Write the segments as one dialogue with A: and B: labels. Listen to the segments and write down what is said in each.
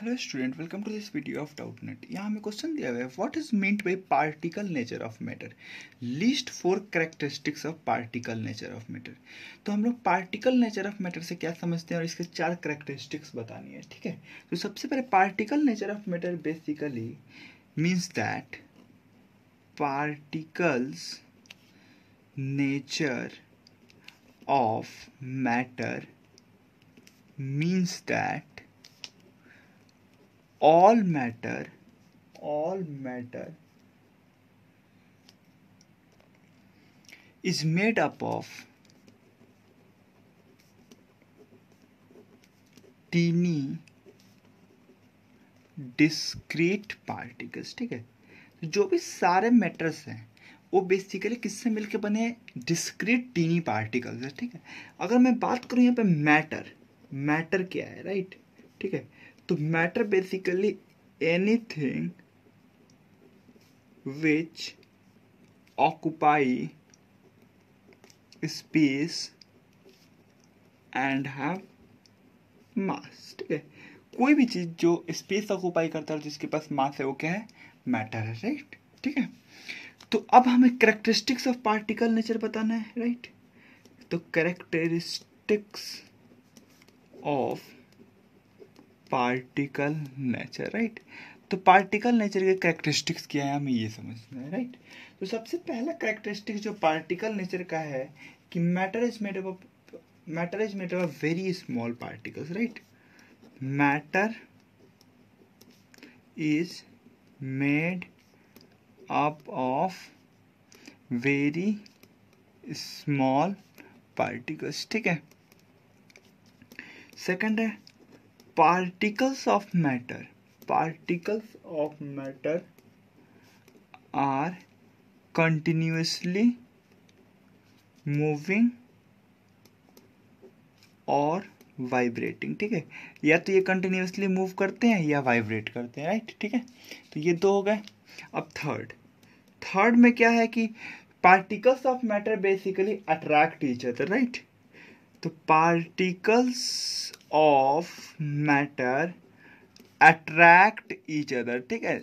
A: Hello student welcome to this video of Doubtnut यहाँ हमें question दिया हुआ है what is meant by particle nature of matter list four characteristics of particle nature of matter तो हम लोग particle nature of matter से क्या समझते हैं और इसके चार करेक्टरिस्टिक्स बतानी है ठीक है तो सबसे पहले particle nature of matter basically means that particles nature of matter means that all matter all matter is made up of teeny discrete particles ठीक है तो जो भी सारे मैटर्स हैं वो बेसिकली किससे मिलके बने डिस्क्रीट टीनी पार्टिकल्स है ठीक है अगर मैं बात करूँ यहाँ पे मैटर मैटर क्या है राइट ठीक है तो basically anything which occupy space and have mass ठीक है कोई भी चीज़ जो स्पेस ऑक्यूपाई करता है जिसके पास मास है वो क्या है मैटर है राइट ठीक है तो अब हमें करेक्टरिस्टिक्स ऑफ पार्टिकल नेचर बताना है राइट तो characteristics of particle nature right तो पार्टिकल नेचर के करेक्टरिस्टिक्स क्या है हमें ये समझना है राइट तो सबसे पहला करेक्टरिस्टिक्स जो पार्टिकल नेचर का है कि matter is made of matter is made of very small particles right matter is made up of very small particles ठीक है सेकंड है particles of matter particles of matter are continuously moving और vibrating ठीक है या तो ये continuously move करते हैं या वाइब्रेट करते हैं राइट ठीक है तो ये दो हो गए अब थर्ड थर्ड में क्या है कि particles of matter basically attract each other right तो particles of matter attract each other ठीक है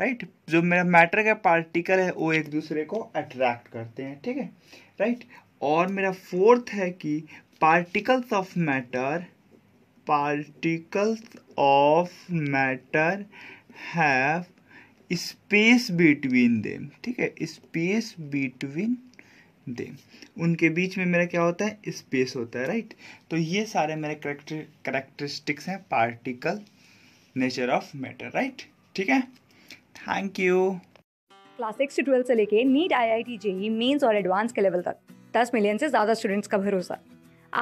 A: राइट right? जो मेरा मैटर का पार्टिकल है वो एक दूसरे को अट्रैक्ट करते हैं ठीक है राइट right? और मेरा फोर्थ है कि particles of matter particles of matter have space between them ठीक है स्पेस बिटवीन दे उनके बीच में मेरा क्या होता है स्पेस होता है राइट तो ये सारे मेरे करेक्टर करेक्टरिस्टिक्स हैं particle nature of matter right ठीक है थैंक यू
B: क्लास सिक्स से ट्वेल्थ से लेके NEET IIT JEE mains और एडवांस के लेवल तक दस मिलियन से ज़्यादा स्टूडेंट्स का भरोसा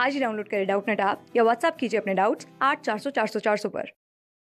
B: आज ही डाउनलोड करें डाउट नेट आप या व्हाट्सअप कीजिए अपने डाउट्स आठ चार सौ चार सौ चार सौ पर